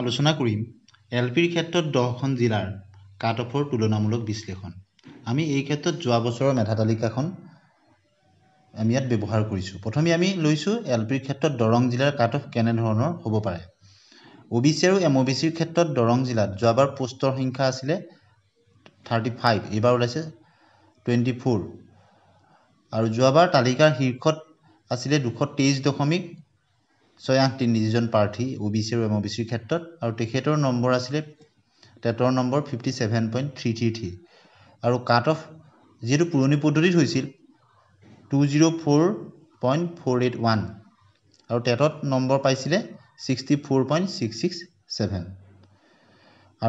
আলোচনা কৰিম এল পিৰ ক্ষেত্ৰত দহখন জিলাৰ কাট অফৰ তুলনামূলক বিশ্লেষণ আমি এই ক্ষেত্ৰত যোৱা বছৰৰ মেধা তালিকাখন আমি ইয়াত ব্যৱহাৰ কৰিছোঁ প্ৰথমে আমি লৈছোঁ এল পিৰ ক্ষেত্ৰত দৰং জিলাৰ কাট অফ কেনেধৰণৰ হ'ব পাৰে অ' বি চি আৰু এম অ' বি চিৰ ক্ষেত্ৰত দৰং জিলাত যোৱাবাৰ পোষ্টৰ সংখ্যা আছিলে থাৰ্টি ফাইভ এইবাৰ ওলাইছে টুৱেণ্টি ফ'ৰ আৰু যোৱাবাৰ তালিকাৰ শীৰ্ষত আছিলে দুশ তেইছ দশমিক ছয় আঠ তিনিজন প্ৰাৰ্থী অ' বি চি আৰু এম অ' বি চিৰ ক্ষেত্ৰত আৰু তেখেতৰ নম্বৰ আছিলে টেটৰ নম্বৰ fifty seven point three three three আৰু কাট অফ যিহেতু পুৰণি পদ্ধতিত হৈছিল two zero' four point four eight one আৰু টেটত নম্বৰ পাইছিলে sixty four point six six seven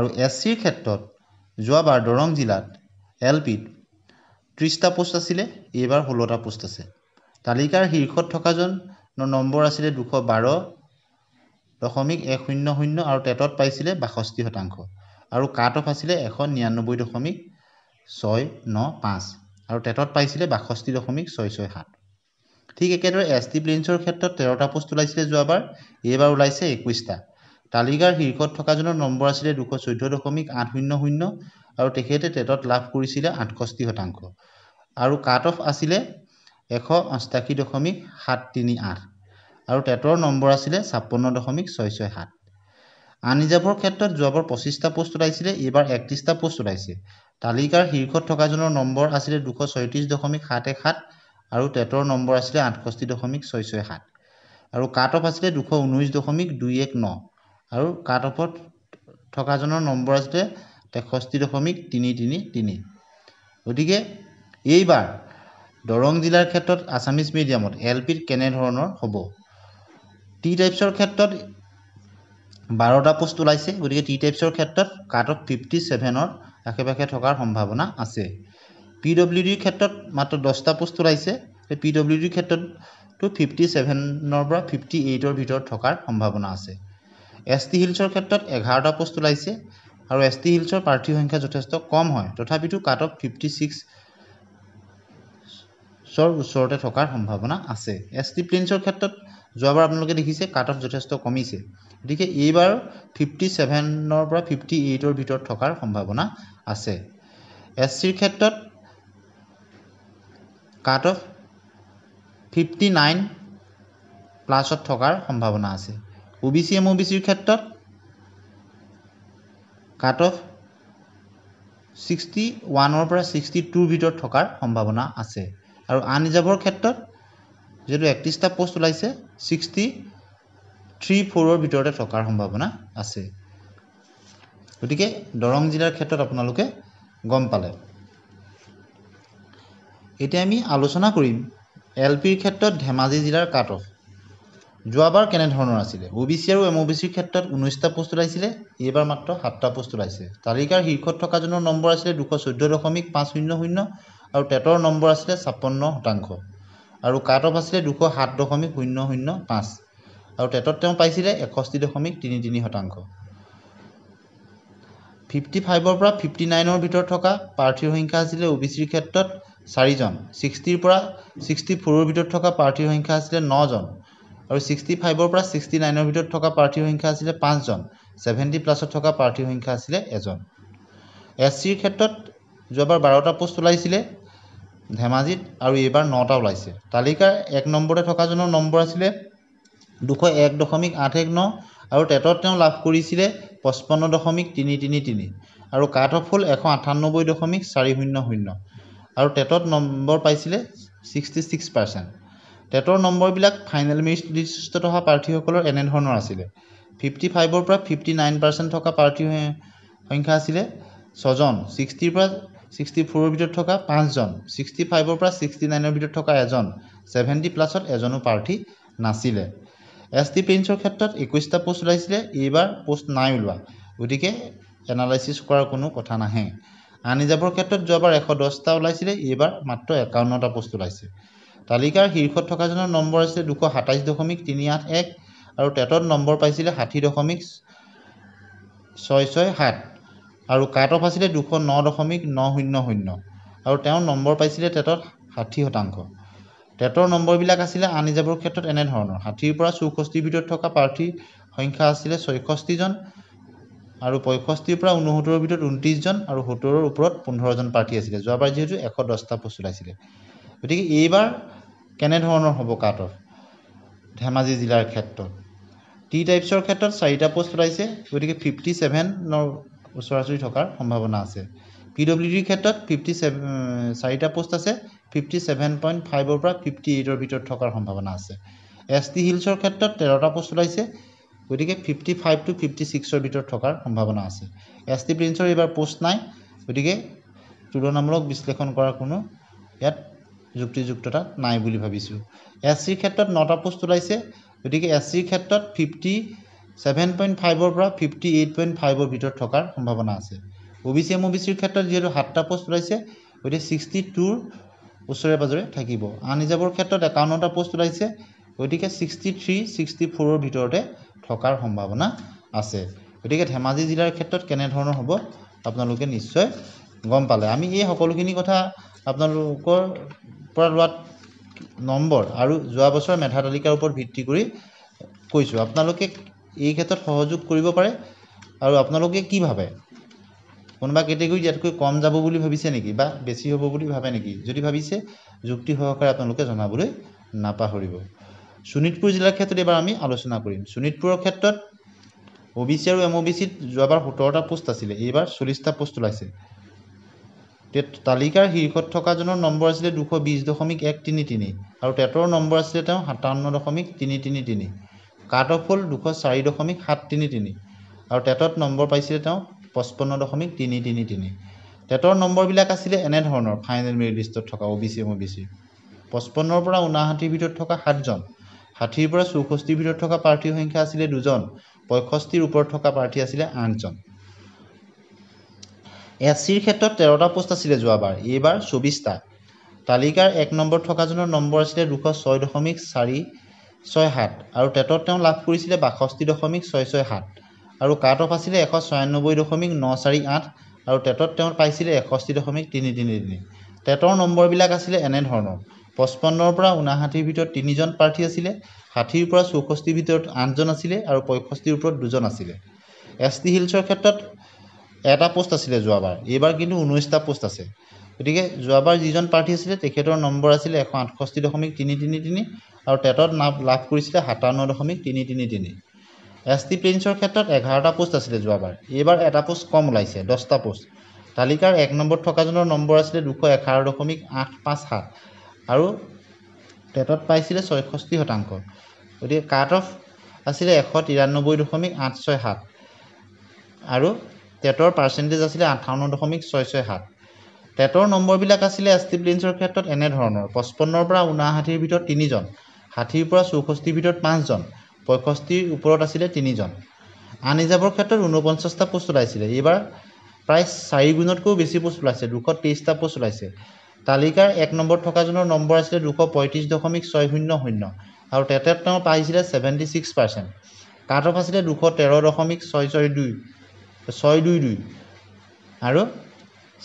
আৰু এছ চিৰ ক্ষেত্ৰত যোৱাবাৰ দৰং জিলাত এল পিত ত্ৰিছটা পোষ্ট আছিলে এইবাৰ ষোল্লটা পোষ্ট আছে তালিকাৰ শীৰ্ষত থকাজন নম্বৰ আছিলে দুশ বাৰ দশমিক এক শূন্য শূন্য আৰু টেটত পাইছিলে বাষষ্ঠি শতাংশ আৰু কাট অফ আছিলে এশ নিৰান্নব্বৈ দশমিক ছয় ন পাঁচ আৰু টেটত পাইছিলে বাষষ্ঠি দশমিক ছয় ছয় সাত ঠিক একেদৰে এছ টি প্লেইনছৰ ক্ষেত্ৰত তেৰটা পোষ্ট ওলাইছিলে যোৱাবাৰ এইবাৰ ওলাইছে একৈছটা তালিকাৰ শীৰ্ষত থকাজনৰ নম্বৰ আছিলে দুশ চৈধ্য দশমিক আঠ শূন্য শূন্য আৰু তেখেতে টেটত লাভ কৰিছিলে আঠষষ্ঠি শতাংশ আৰু কাট অফ আছিলে এশ অষ্টাশী দশমিক সাত তিনি আঠ আৰু টেটৰ নম্বৰ আছিলে ছাপন্ন দশমিক ছয় ছয় সাত আনিজাবৰ ক্ষেত্ৰত যোৱাবাৰ পঁচিছটা পোষ্ট ওলাইছিলে এইবাৰ একত্ৰিছটা পোষ্ট ওলাইছে তালিকাৰ শীৰ্ষত থকাজনৰ নম্বৰ আছিলে দুশ ছয়ত্ৰিছ দশমিক সাত এক সাত আৰু টেটৰ নম্বৰ আছিলে আঠষষ্ঠি দশমিক ছয় ছয় সাত আৰু কাট অফ আছিলে দুশ ঊনৈছ দশমিক দুই এক ন আৰু কাট অফত থকাজনৰ নম্বৰ আছিলে তেষষ্ঠি দশমিক তিনি তিনি তিনি গতিকে এইবাৰ দৰং জিলাৰ ক্ষেত্ৰত আছামিজ মিডিয়ামত এল পিত কেনেধৰণৰ হ'ব টি টাইপছৰ ক্ষেত্ৰত বাৰটা পোষ্ট ওলাইছে গতিকে টি টাইপছৰ ক্ষেত্ৰত কাট অফ ফিফটি ছেভেনৰ আশে পাশে থকাৰ সম্ভাৱনা আছে পি ডব্লিউ ডিৰ ক্ষেত্ৰত মাত্ৰ দহটা পোষ্ট ওলাইছে সেই পি ডব্লিউ ডিৰ ক্ষেত্ৰতো ফিফটি ছেভেনৰ পৰা ফিফটি এইটৰ ভিতৰত থকাৰ সম্ভাৱনা আছে এছ টি হিলছৰ ক্ষেত্ৰত এঘাৰটা পোষ্ট ওলাইছে আৰু এছ টি হিলছৰ প্ৰাৰ্থীৰ সংখ্যা যথেষ্ট কম হয় তথাপিতো কাট অফ ফিফটি ছিক্স ছৰ ওচৰতে থকাৰ সম্ভাৱনা আছে এছ টি প্লেনছৰ ক্ষেত্ৰত যোৱাবাৰ আপোনালোকে দেখিছে কাট অফ যথেষ্ট কমিছে গতিকে এইবাৰ ফিফটি ছেভেনৰ পৰা ফিফটি এইটৰ ভিতৰত থকাৰ সম্ভাৱনা আছে এছ চিৰ ক্ষেত্ৰত কাট অফ ফিফটি নাইন প্লাছত থকাৰ সম্ভাৱনা আছে O' B C M O' B চিৰ ক্ষেত্ৰত কাট অফ ছিক্সটি ওৱানৰ পৰা ছিক্সটি টুৰ ভিতৰত থকাৰ সম্ভাৱনা আছে আৰু আনজাবৰ ক্ষেত্ৰত যিহেতু একত্ৰিছটা পষ্ট ওলাইছে ছিক্সটি থ্ৰী ফ'ৰৰ ভিতৰতে থকাৰ সম্ভাৱনা আছে গতিকে দৰং জিলাৰ ক্ষেত্ৰত আপোনালোকে গম পালে এতিয়া আমি আলোচনা কৰিম এল পিৰ ক্ষেত্ৰত ধেমাজি জিলাৰ কাট অফ যোৱাবাৰ কেনেধৰণৰ আছিলে অ' বি চি আৰু এম অ' বি চিৰ ক্ষেত্ৰত ঊনৈছটা পষ্ট ওলাইছিলে এইবাৰ মাত্ৰ সাতটা পষ্ট ওলাইছে তালিকাৰ শীৰ্ষত থকাজনৰ নম্বৰ আছিলে দুশ চৈধ্য দশমিক পাঁচ শূন্য শূন্য আৰু টেটৰ নম্বৰ আছিলে ছাপন্ন শতাংশ আৰু কাট অফ আছিলে দুশ সাত দশমিক শূন্য শূন্য পাঁচ আৰু টেটত তেওঁ পাইছিলে এষষ্ঠি দশমিক তিনি তিনি শতাংশ ফিফটি ফাইভৰ পৰা ফিফটি নাইনৰ ভিতৰত থকা প্ৰাৰ্থীৰ সংখ্যা আছিলে অ' বি চিৰ ক্ষেত্ৰত চাৰিজন ছিক্সটিৰ পৰা ছিক্সটি ফ'ৰৰ ভিতৰত থকা প্ৰাৰ্থীৰ সংখ্যা আছিলে নজন আৰু ছিক্সটি ফাইভৰ পৰা ছিক্সটি নাইনৰ ভিতৰত থকা প্ৰাৰ্থীৰ সংখ্যা আছিলে পাঁচজন ছেভেণ্টি প্লাছত থকা প্ৰাৰ্থীৰ সংখ্যা আছিলে এজন এছ চিৰ ক্ষেত্ৰত যোৱাবাৰ বাৰটা পোষ্ট ওলাইছিলে ধেমাজিত আৰু এইবাৰ নটা ওলাইছে তালিকাৰ এক নম্বৰতে থকাজনৰ নম্বৰ আছিলে দুশ এক দশমিক আঠ এক ন আৰু টেটত তেওঁ লাভ কৰিছিলে পঁচপন্ন দশমিক তিনি তিনি তিনি আৰু কাঠ অফ হ'ল এশ আঠানব্বৈ দশমিক চাৰি শূন্য শূন্য আৰু টেটত নম্বৰ পাইছিলে ছিক্সটি ছিক্স পাৰ্চেণ্ট টেটৰ নম্বৰবিলাক ফাইনেল মেৰিষ্ট থকা প্ৰাৰ্থীসকলৰ এনেধৰণৰ আছিলে ফিফটি ফাইভৰ পৰা ফিফটি নাইন পাৰ্চেণ্ট থকা প্ৰাৰ্থীৰ সংখ্যা আছিলে ছজন ছিক্সটিৰ পৰা ছিক্সটি ফ'ৰৰ ভিতৰত থকা পাঁচজন ছিক্সটি ফাইভৰ পৰা ছিক্সটি নাইনৰ ভিতৰত থকা এজন ছেভেণ্টি প্লাছত এজনো প্ৰাৰ্থী নাছিলে এছ টি পেইঞ্চৰ ক্ষেত্ৰত একৈছটা পোষ্ট ওলাইছিলে এইবাৰ পোষ্ট নাই ওলোৱা গতিকে এনালাইচিছ কৰাৰ কোনো কথা নাহে আন আনিজাবৰ ক্ষেত্ৰত যোৱাবাৰ এশ দহটা ওলাইছিলে এইবাৰ মাত্ৰ একাৱন্নটা পোষ্ট ওলাইছে তালিকাৰ শীৰ্ষত থকাজনৰ নম্বৰ আছিলে দুশ সাতাইছ দশমিক তিনি আঠ এক আৰু টেটত নম্বৰ পাইছিলে ষাঠি দশমিক ছয় ছয় সাত আৰু কাট অফ আছিলে দুশ ন দশমিক ন শূন্য শূন্য আৰু তেওঁৰ নম্বৰ পাইছিলে টেটত ষাঠি শতাংশ টেটৰ নম্বৰবিলাক আছিলে আনি যাবৰ ক্ষেত্ৰত এনেধৰণৰ ষাঠিৰ পৰা চৌষষ্ঠিৰ ভিতৰত থকা প্ৰাৰ্থীৰ সংখ্যা আছিলে ছয়ষষ্ঠিজন আৰু পঁয়ষষ্ঠিৰ পৰা ঊনসত্তৰৰ ভিতৰত ঊনত্ৰিছজন আৰু সত্তৰৰ ওপৰত পোন্ধৰজন প্ৰাৰ্থী আছিলে যোৱাবাৰ যিহেতু এশ দহটা প'ষ্ট ওলাইছিলে গতিকে এইবাৰ কেনেধৰণৰ হ'ব কাট অফ ধেমাজি জিলাৰ ক্ষেত্ৰত টি টাইপছৰ ক্ষেত্ৰত চাৰিটা পষ্ট ওলাইছে গতিকে ফিফটি ছেভেনৰ ওচৰা ওচৰি থকাৰ সম্ভাৱনা আছে পি ডব্লিউ ডিৰ ক্ষেত্ৰত ফিফটি ছেভেন চাৰিটা পোষ্ট আছে ফিফটি ছেভেন পইণ্ট ফাইভৰ পৰা ফিফটি এইটৰ ভিতৰত থকাৰ সম্ভাৱনা আছে এছ টি হিলছৰ ক্ষেত্ৰত তেৰটা পোষ্ট ওলাইছে গতিকে ফিফটি ফাইভ টু ফিফটি ছিক্সৰ ভিতৰত থকাৰ সম্ভাৱনা আছে এছ টি প্ৰিন্সৰ এইবাৰ পোষ্ট নাই গতিকে তুলনামূলক বিশ্লেষণ কৰাৰ কোনো ইয়াত যুক্তিযুক্ততা নাই বুলি ভাবিছোঁ এছ চিৰ ক্ষেত্ৰত নটা পোষ্ট ওলাইছে গতিকে এছ চিৰ ক্ষেত্ৰত ফিফটি ছেভেন পইণ্ট ফাইভৰ পৰা ফিফটি এইট পইণ্ট ফাইভৰ ভিতৰত থকাৰ সম্ভাৱনা আছে O B C M O' B চিৰ ক্ষেত্ৰত যিহেতু সাতটা পষ্ট ওলাইছে গতিকে ছিক্সটি টুৰ ওচৰে পাঁজৰে থাকিব আন হিচাপৰ ক্ষেত্ৰত একাৱন্নটা পষ্ট ওলাইছে গতিকে ছিক্সটি থ্ৰী ছিক্সটি ফ'ৰৰ ভিতৰতে থকাৰ সম্ভাৱনা আছে গতিকে ধেমাজি জিলাৰ ক্ষেত্ৰত কেনেধৰণৰ হ'ব আপোনালোকে নিশ্চয় গম পালে আমি এই সকলোখিনি কথা আপোনালোকৰ পৰা লোৱা নম্বৰ আৰু যোৱা বছৰ মেধা তালিকাৰ ওপৰত ভিত্তি কৰি কৈছোঁ আপোনালোকে এই ক্ষেত্ৰত সহযোগ কৰিব পাৰে আৰু আপোনালোকে কি ভাবে কোনোবা কেটেগৰীত ইয়াতকৈ কম যাব বুলি ভাবিছে নেকি বা বেছি হ'ব বুলি ভাবে নেকি যদি ভাবিছে যুক্তি সহকাৰে আপোনালোকে জনাবলৈ নাপাহৰিব শোণিতপুৰ জিলাৰ ক্ষেত্ৰত এইবাৰ আমি আলোচনা কৰিম শোণিতপুৰৰ ক্ষেত্ৰত অ বি চি আৰু এম অ বি চিত যোৱাবাৰ সোতৰটা পোষ্ট আছিলে এইবাৰ চল্লিছটা পোষ্ট ওলাইছে টেট তালিকাৰ শীৰ্ষত থকাজনৰ নম্বৰ আছিলে দুশ বিছ দশমিক এক তিনি তিনি আৰু টেটৰ নম্বৰ আছিলে তেওঁ সাতাৱন্ন দশমিক তিনি তিনি তিনি কাট অফ হ'ল দুশ চাৰি দশমিক সাত তিনি তিনি আৰু টেটত নম্বৰ পাইছিলে তেওঁ পঁচপন্ন দশমিক তিনি তিনি তিনি টেটৰ নম্বৰবিলাক আছিলে এনেধৰণৰ ফাইনেল মেৰিট লিষ্টত থকা O' B C M O' B C পঁচপন্নৰ পৰা ঊনাষাঠিৰ ভিতৰত থকা সাতজন ষাঠিৰ পৰা চৌষষ্ঠিৰ ভিতৰত থকা প্ৰাৰ্থীৰ সংখ্যা আছিলে দুজন পঁয়ষষ্ঠিৰ ওপৰত থকা প্ৰাৰ্থী আছিলে আঠজন এছ চিৰ ক্ষেত্ৰত তেৰটা পোষ্ট আছিলে যোৱাবাৰ এইবাৰ চৌবিছটা তালিকাৰ এক নম্বৰত থকাজনৰ নম্বৰ আছিলে দুশ ছয় দশমিক চাৰি ছয় সাত আৰু টেটত তেওঁ লাভ কৰিছিলে বাষষ্ঠি দশমিক ছয় ছয় সাত আৰু কাট অফ আছিলে এশ ছয়ান্নব্বৈ দশমিক ন চাৰি আঠ আৰু টেটত তেওঁ পাইছিলে এষষ্ঠি দশমিক তিনি তিনি তিনি টেটৰ নম্বৰবিলাক আছিলে এনেধৰণৰ পঁচপন্নৰ পৰা ঊনাষাঠিৰ ভিতৰত তিনিজন প্ৰাৰ্থী আছিলে ষাঠিৰ পৰা চৌষষ্ঠিৰ ভিতৰত আঠজন আছিলে আৰু পঁয়ষষ্ঠিৰ ওপৰত দুজন আছিলে এছ টি হিলছৰ ক্ষেত্ৰত এটা পোষ্ট আছিলে যোৱাবাৰ এইবাৰ কিন্তু ঊনৈছটা পোষ্ট আছে গতিকে যোৱাবাৰ যিজন প্ৰাৰ্থী আছিলে তেখেতৰ নম্বৰ আছিলে এশ আঠষষ্ঠি দশমিক তিনি তিনি তিনি আৰু টেটত নাম লাভ কৰিছিলে সাতাৱন্ন দশমিক তিনি তিনি তিনি এছ টি প্ৰিন্সৰ ক্ষেত্ৰত এঘাৰটা পোষ্ট আছিলে যোৱাবাৰ এইবাৰ এটা পোষ্ট কম ওলাইছে দহটা পোষ্ট তালিকাৰ এক নম্বৰত থকাজনৰ নম্বৰ আছিলে দুশ এঘাৰ দশমিক আঠ পাঁচ সাত আৰু টেটত পাইছিলে ছয়ষষ্ঠি শতাংশ গতিকে কাট অফ আছিলে এশ তিৰান্নব্বৈ দশমিক আঠ ছয় সাত আৰু টেটৰ পাৰ্চেণ্টেজ আছিলে আঠাৱন্ন দশমিক ছয় ছয় সাত টেটৰ নম্বৰবিলাক আছিলে ষ্টিভ লিঞ্চৰ ক্ষেত্ৰত এনেধৰণৰ পঁচপন্নৰ পৰা ঊনাষাঠিৰ ভিতৰত তিনিজন ষাঠিৰ পৰা চৌষষ্ঠিৰ ভিতৰত পাঁচজন পঁয়ষষ্ঠিৰ ওপৰত আছিলে তিনিজন আন যাবৰ ক্ষেত্ৰত ঊনপঞ্চাছটা পোষ্ট ওলাইছিলে এইবাৰ প্ৰায় চাৰিগুণতকৈও বেছি পোষ্ট ওলাইছে দুশ তেইছটা পোষ্ট ওলাইছে তালিকাৰ এক নম্বৰত থকাজনৰ নম্বৰ আছিলে দুশ পঁয়ত্ৰিছ দশমিক ছয় শূন্য শূন্য আৰু টেটত তেওঁ পাইছিলে seventy six percent cut off আছিলে দুশ তেৰ দশমিক ছয় ছয় দুই ছয় দুই দুই আৰু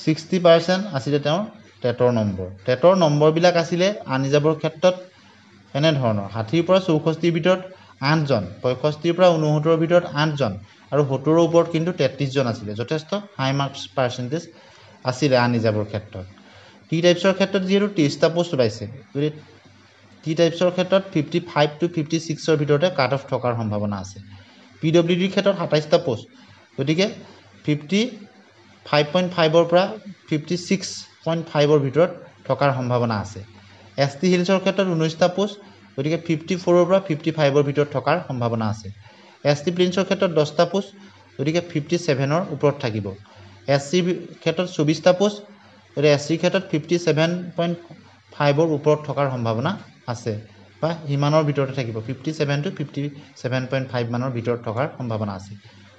ছিক্সটি পাৰ্চেণ্ট আছিলে তেওঁৰ টেটৰ নম্বৰ টেটৰ নম্বৰবিলাক আছিলে আনি যাবৰ ক্ষেত্ৰত এনেধৰণৰ ষাঠিৰ পৰা চৌষষ্ঠিৰ ভিতৰত আঠজন পঁয়ষষ্ঠিৰ পৰা ঊনসত্তৰৰ ভিতৰত আঠজন আৰু সত্তৰৰ ওপৰত কিন্তু তেত্ৰিছজন আছিলে যথেষ্ট হাই মাৰ্কছ পাৰ্চেণ্টেজ আছিলে আনি যাবৰ ক্ষেত্ৰত টি টাইপছৰ ক্ষেত্ৰত যিহেতু ত্ৰিছটা পোষ্ট ওলাইছে গতিকে টি টাইপছৰ ক্ষেত্ৰত ফিফটি ফাইভ টু ফিফটি ছিক্সৰ ভিতৰতে কাট অফ থকাৰ সম্ভাৱনা আছে পি ডব্লিউ ডিৰ ক্ষেত্ৰত সাতাইছটা পোষ্ট গতিকে ফিফটি ফাইভ পইণ্ট ফাইভৰ পৰা ফিফটি ছিক্স পইণ্ট ফাইভৰ ভিতৰত থকাৰ সম্ভাৱনা আছে এছ টি হিলছৰ ক্ষেত্ৰত ঊনৈছটা পোষ্ট গতিকে ফিফটি ফ'ৰৰ পৰা ফিফটি ফাইভৰ ভিতৰত থকাৰ সম্ভাৱনা আছে এছ টি প্লিন্সৰ ক্ষেত্ৰত দহটা পোষ্ট গতিকে ফিফটি ছেভেনৰ ওপৰত থাকিব এছ চি ক্ষেত্ৰত চৌবিছটা পোষ্ট গতিকে এছ চিৰ ক্ষেত্ৰত ফিফটি ছেভেন পইণ্ট ফাইভৰ ওপৰত থকাৰ সম্ভাৱনা আছে বা সিমানৰ ভিতৰতে থাকিব fifty seven to fifty seven point five মানৰ ভিতৰত থকাৰ সম্ভাৱনা আছে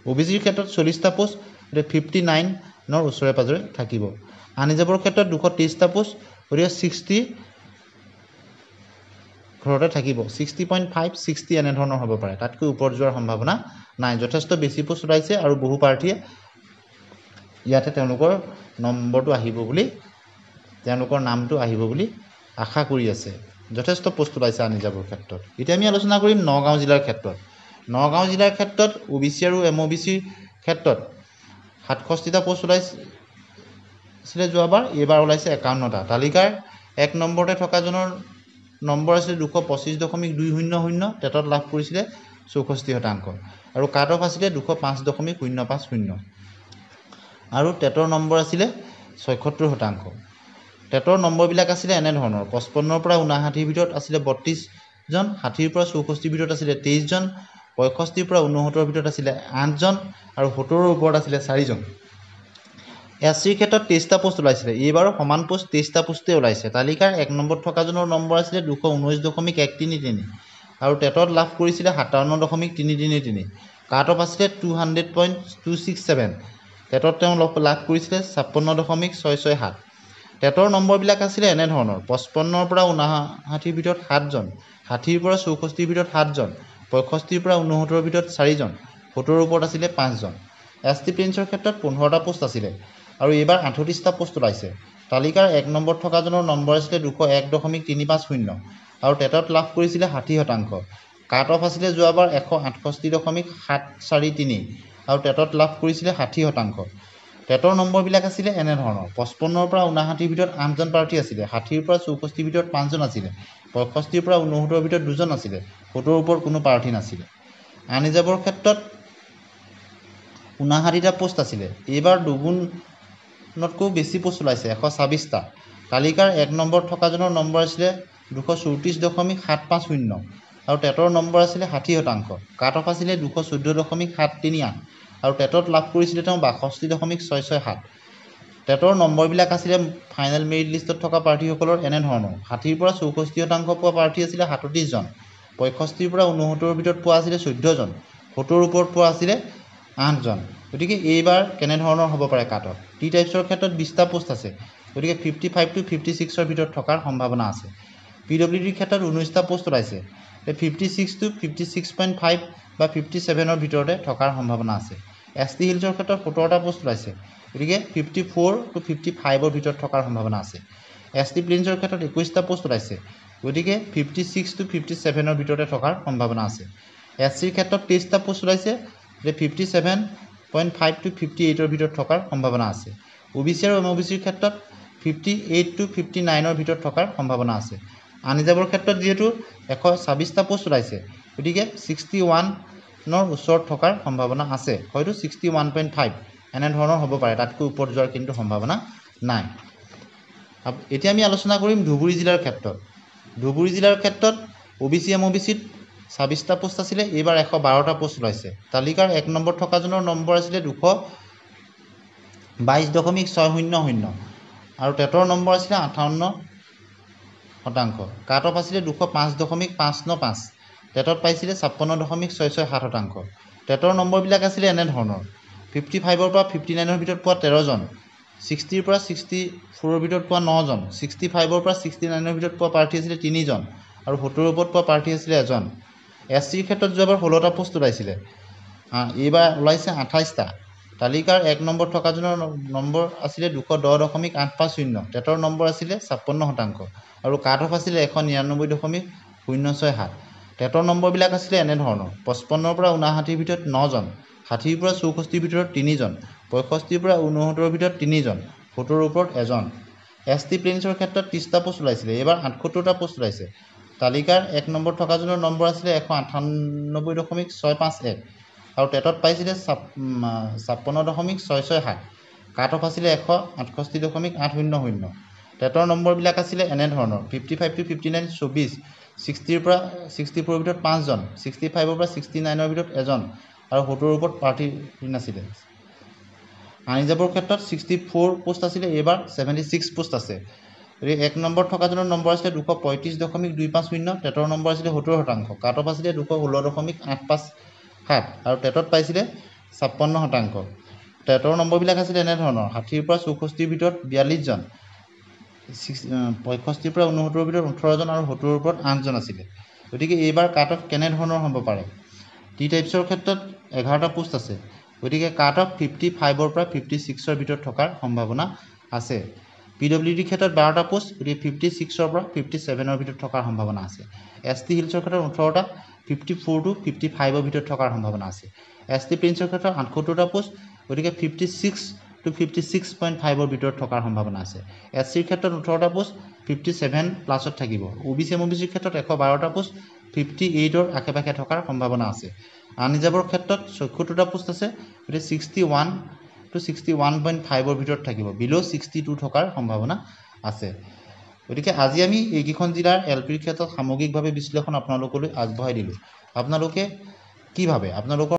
অ' বি চিৰ ক্ষেত্ৰত চল্লিছটা পোষ্ট গতিকে ফিফটি নাইন নৰ ওচৰে পাঁজৰে থাকিব আনি যাবৰ ক্ষেত্ৰত দুশ ত্ৰিছটা পোষ্ট গতিকে ছিক্সটি ঘৰতে থাকিব ছিক্সটি পইণ্ট ফাইভ ছিক্সটি এনেধৰণৰ হ'ব পাৰে তাতকৈ ওপৰত যোৱাৰ সম্ভাৱনা নাই যথেষ্ট বেছি পোষ্ট ওলাইছে আৰু বহু প্ৰাৰ্থীয়ে ইয়াতে তেওঁলোকৰ নম্বৰটো আহিব বুলি তেওঁলোকৰ নামটো আহিব বুলি আশা কৰি আছে যথেষ্ট পোষ্ট ওলাইছে আনি যাবৰ ক্ষেত্ৰত এতিয়া আমি আলোচনা কৰিম নগাঁও জিলাৰ ক্ষেত্ৰত নগাঁও জিলাৰ ক্ষেত্ৰত অ' বি চি আৰু এম অ' বি চিৰ ক্ষেত্ৰত সাতষষ্ঠিটা পোষ্ট ওলাইছিলে যোৱাবাৰ এইবাৰ ওলাইছে একাৱন্নটা তালিকাৰ এক নম্বৰতে থকাজনৰ নম্বৰ আছিলে দুশ পঁচিছ দশমিক দুই শূন্য শূন্য টেটত লাভ কৰিছিলে চৌষষ্ঠি শতাংশ আৰু কাট অফ আছিলে দুশ পাঁচ দশমিক শূন্য পাঁচ শূন্য আৰু টেটৰ নম্বৰ আছিলে ছয়সত্তৰ শতাংশ টেটৰ নম্বৰবিলাক আছিলে এনেধৰণৰ পঁচপন্নৰ পৰা ঊনাষাঠিৰ ভিতৰত আছিলে বত্ৰিছজন ষাঠিৰ পৰা চৌষষ্ঠিৰ ভিতৰত আছিলে তেইছজন পঁয়ষষ্ঠিৰ পৰা ঊনসত্তৰৰ ভিতৰত আছিলে আঠজন আৰু সত্তৰৰ ওপৰত আছিলে চাৰিজন এছ চিৰ ক্ষেত্ৰত তেইছটা পোষ্ট ওলাইছিলে এইবাৰ সমান পোষ্ট তেইছটা পোষ্টেই ওলাইছে তালিকাৰ এক নম্বৰত থকাজনৰ নম্বৰ আছিলে দুশ ঊনৈছ দশমিক এক তিনি তিনি আৰু টেটত লাভ কৰিছিলে সাতাৱন্ন দশমিক তিনি তিনি তিনি কাৰ্ট অফ আছিলে two hundred point two six seven টেটত তেওঁ লাভ কৰিছিলে ছাপন্ন দশমিক ছয় ছয় সাত টেটৰ নম্বৰবিলাক আছিলে এনেধৰণৰ পঁচপন্নৰ পৰা ঊনাষাঠিৰ ভিতৰত সাতজন ষাঠিৰ পৰা চৌষষ্ঠিৰ ভিতৰত সাতজন পঁয়ষষ্ঠিৰ পৰা ঊনসত্তৰৰ ভিতৰত চাৰিজন সত্তৰৰ ওপৰত আছিলে পাঁচজন এছ টি প্ৰিন্সৰ ক্ষেত্ৰত পোন্ধৰটা পোষ্ট আছিলে আৰু এইবাৰ আঠত্ৰিছটা পোষ্ট ওলাইছে তালিকাৰ এক নম্বৰত থকাজনৰ নম্বৰ আছিলে দুশ এক দশমিক তিনি পাঁচ শূন্য আৰু টেটত লাভ কৰিছিলে ষাঠি শতাংশ কাট অফ আছিলে যোৱাবাৰ এশ আঠষষ্ঠি দশমিক সাত চাৰি তিনি আৰু টেটত লাভ কৰিছিলে ষাঠি শতাংশ টেটৰ নম্বৰবিলাক আছিলে এনেধৰণৰ পঁচপন্নৰ পৰা ঊনাষাঠিৰ ভিতৰত আঠজন প্ৰাৰ্থী আছিলে ষাঠিৰ পৰা চৌষষ্ঠিৰ ভিতৰত পাঁচজন আছিলে পঁয়ষষ্ঠিৰ পৰা ঊনসত্তৰৰ ভিতৰত দুজন আছিলে সত্তৰৰ ওপৰত কোনো প্ৰাৰ্থী নাছিলে আনি যাবৰ ক্ষেত্ৰত ঊনাষাঠিটা পোষ্ট আছিলে এইবাৰ দুগুণতকৈও বেছি পোষ্ট ওলাইছে এশ ছাব্বিছটা তালিকাৰ এক নম্বৰত থকাজনৰ নম্বৰ আছিলে দুশ চৌত্ৰিছ দশমিক সাত পাঁচ শূন্য আৰু টেটৰ নম্বৰ আছিলে ষাঠি শতাংশ কাট অফ আছিলে দুশ চৈধ্য দশমিক সাত তিনি আঠ আৰু টেটত লাভ কৰিছিলে তেওঁ বাষষ্ঠি দশমিক ছয় ছয় সাত টেটৰ নম্বৰবিলাক আছিলে ফাইনেল মেৰিট লিষ্টত থকা প্ৰাৰ্থীসকলৰ এনেধৰণৰ ষাঠিৰ পৰা চৌষষ্ঠি শতাংশ পোৱা প্ৰাৰ্থী আছিলে সাতত্ৰিছজন পঁয়ষষ্ঠিৰ পৰা ঊনসত্তৰৰ ভিতৰত পোৱা আছিলে চৈধ্যজন সত্তৰ ওপৰত পোৱা আছিলে আঠজন গতিকে এইবাৰ কেনেধৰণৰ হ'ব পাৰে কাটত টি টাইপছৰ ক্ষেত্ৰত বিছটা পোষ্ট আছে গতিকে ফিফটি ফাইভ টু ফিফটি ছিক্সৰ ভিতৰত থকাৰ সম্ভাৱনা আছে পি ডব্লিউ ডিৰ ক্ষেত্ৰত ঊনৈছটা পোষ্ট ওলাইছে fifty six to fifty six point five বা ফিফটি ছেভেনৰ ভিতৰতে থকাৰ সম্ভাৱনা আছে এছ টি হিলছৰ ক্ষেত্ৰত সোতৰটা পোষ্ট ওলাইছে গতিকে ফিফটি ফ'ৰ টু ফিফটি ফাইভৰ ভিতৰত থকাৰ সম্ভাৱনা আছে এছ টি প্লিনছৰ ক্ষেত্ৰত একৈছটা পোষ্ট ওলাইছে গতিকে ফিফটি ছিক্স টু ফিফটি ছেভেনৰ ভিতৰতে থকাৰ সম্ভাৱনা আছে এছ চিৰ ক্ষেত্ৰত তেইছটা পোষ্ট ওলাইছে গতিকে fifty seven point five to fifty এইটৰ ভিতৰত থকাৰ সম্ভাৱনা আছে অ' বি চি আৰু এম অ' বি চিৰ ক্ষেত্ৰত ফিফটি এইট টু ফিফটি নাইনৰ ভিতৰত থকাৰ সম্ভাৱনা আছে আনিজাবৰ ক্ষেত্ৰত যিহেতু এশ ছাব্বিছটা পোষ্ট ওলাইছে গতিকে ছিক্সটি ওৱান নৰ ওচৰত থকাৰ সম্ভাৱনা আছে হয়তো ছিক্সটি ওৱান পইণ্ট ফাইভ এনেধৰণৰ হ'ব পাৰে তাতকৈ ওপৰত যোৱাৰ কিন্তু সম্ভাৱনা নাই এতিয়া আমি আলোচনা কৰিম ধুবুৰী জিলাৰ ক্ষেত্ৰত ধুবুৰী জিলাৰ ক্ষেত্ৰত O' B C M O' B চিত ছাব্বিছটা পোষ্ট আছিলে এইবাৰ এশ বাৰটা পোষ্ট ওলাইছে তালিকাৰ এক নম্বৰত থকাজনৰ নম্বৰ আছিলে দুশ বাইছ দশমিক ছয় শূন্য শূন্য আৰু টেটৰ নম্বৰ আছিলে আঠাৱন্ন শতাংশ কাট অফ আছিলে দুশ পাঁচ দশমিক পাঁচ ন পাঁচ টেটত পাইছিলে ছাপন্ন দশমিক ছয় ছয় সাত শতাংশ টেটৰ নম্বৰবিলাক আছিলে এনেধৰণৰ ফিফটি ফাইভৰ পৰা ফিফটি নাইনৰ ভিতৰত পোৱা তেৰজন ছিক্সটিৰ পৰা ছিক্সটি ফ'ৰৰ ভিতৰত পোৱা নজন ছিক্সটি ফাইভৰ পৰা ছিক্সটি নাইনৰ ভিতৰত পোৱা প্ৰাৰ্থী আছিলে তিনিজন আৰু সত্তৰৰ ওপৰত পোৱা প্ৰাৰ্থী আছিলে এজন এছ চিৰ ক্ষেত্ৰত যোৱাবাৰ ষোল্লটা পোষ্ট ওলাইছিলে এইবাৰ ওলাইছে আঠাইছটা তালিকাৰ এক নম্বৰ থকাজনৰ নম্বৰ আছিলে দুশ দহ দশমিক আঠ পাঁচ শূন্য টেটৰ নম্বৰ আছিলে ছাপন্ন শতাংশ আৰু কাঠ অফ আছিলে এশ নিৰান্নব্বৈ দশমিক শূন্য ছয় সাত টেটৰ নম্বৰবিলাক আছিলে এনেধৰণৰ পঁচপন্নৰ পৰা ঊনাষাঠিৰ ভিতৰত নজন ষাঠিৰ পৰা চৌষষ্ঠিৰ ভিতৰত তিনিজন পঁয়ষষ্ঠিৰ পৰা ঊনসত্তৰৰ ভিতৰত তিনিজন সত্তৰৰ ওপৰত এজন এছ টি প্লেনছৰ ক্ষেত্ৰত ত্ৰিছটা পোষ্ট ওলাইছিলে এইবাৰ আঠসত্তৰটা পোষ্ট ওলাইছে তালিকাৰ এক নম্বৰত থকাজনৰ নম্বৰ আছিলে এশ আঠানব্বৈ দশমিক ছয় পাঁচ এক আৰু টেটত পাইছিলে ছাপন্ন দশমিক ছয় ছয় সাত কাট অফ আছিলে এশ আঠষষ্ঠি দশমিক আঠ শূন্য শূন্য টেটৰ নম্বৰবিলাক আছিলে এনেধৰণৰ fifty five to fifty nine চৌবিছ ছিক্সটিৰ পৰা ছিক্সটি ফ'ৰৰ ভিতৰত পাঁচজন ছিক্সটি ফাইভৰ পৰা ছিক্সটি নাইনৰ ভিতৰত এজন আৰু সত্তৰৰ ওপৰত প্ৰাৰ্থী নাছিলে আনি যাবৰ ক্ষেত্ৰত ছিক্সটি ফ'ৰ পোষ্ট আছিলে এইবাৰ ছেভেণ্টি ছিক্স পোষ্ট আছে গতিকে এক নম্বৰত থকাজনৰ নম্বৰ আছিলে দুশ পঁয়ত্ৰিছ দশমিক দুই পাঁচ শূন্য টেটৰ নম্বৰ আছিলে সত্তৰ শতাংশ কাট অফ আছিলে দুশ ষোল্ল দশমিক আঠ পাঁচ সাত আৰু টেটত পাইছিলে ছাপন্ন শতাংশ টেটৰ নম্বৰবিলাক আছিলে এনেধৰণৰ ষাঠিৰ পৰা চৌষষ্ঠিৰ ভিতৰত বিয়াল্লিছজন ছিক্স পঁয়ষষ্ঠিৰ পৰা ঊনসত্তৰৰ ভিতৰত ওঠৰজন আৰু সত্তৰৰ ওপৰত আঠজন আছিলে গতিকে এইবাৰ কাট অফ কেনেধৰণৰ হ'ব পাৰে টি টাইপছৰ ক্ষেত্ৰত এঘাৰটা পোষ্ট আছে গতিকে কাট অফ ফিফটি ফাইভৰ পৰা ফিফটি ছিক্সৰ ভিতৰত থকাৰ সম্ভাৱনা আছে পি ডব্লিউ ডিৰ ক্ষেত্ৰত বাৰটা পোষ্ট গতিকে ফিফটি ছিক্সৰ পৰা ফিফটি ছেভেনৰ ভিতৰত থকাৰ সম্ভাৱনা আছে এছ টি হিলছৰ ক্ষেত্ৰত ওঠৰটা ফিফটি ফ'ৰ টু ফিফটি ফাইভৰ ভিতৰত থকাৰ সম্ভাৱনা আছে এছ টি প্ৰিন্সৰ ক্ষেত্ৰত আঠসত্তৰটা পোষ্ট গতিকে fifty six to fifty six point ফাইভৰ ভিতৰত থকাৰ সম্ভাৱনা আছে এছ চিৰ ক্ষেত্ৰত ওঠৰটা পোষ্ট ফিফটি ছেভেন প্লাছত থাকিব O' B C M O' B চিৰ ক্ষেত্ৰত এশ বাৰটা পোষ্ট ফিফটি এইটৰ আশে পাশে থকাৰ সম্ভাৱনা আছে আন হিজাবৰ ক্ষেত্ৰত চৌসত্তৰটা পোষ্ট আছে গতিকে sixty one to sixty one point ফাইভৰ ভিতৰত থাকিব বিল' ছিক্সটি টু থকাৰ সম্ভাৱনা আছে গতিকে আজি আমি এইকেইখন জিলাৰ এল পিৰ ক্ষেত্ৰত সামগ্ৰিকভাৱে বিশ্লেষণ আপোনালোকলৈ আগবঢ়াই দিলোঁ আপোনালোকে কি ভাবে আপোনালোকৰ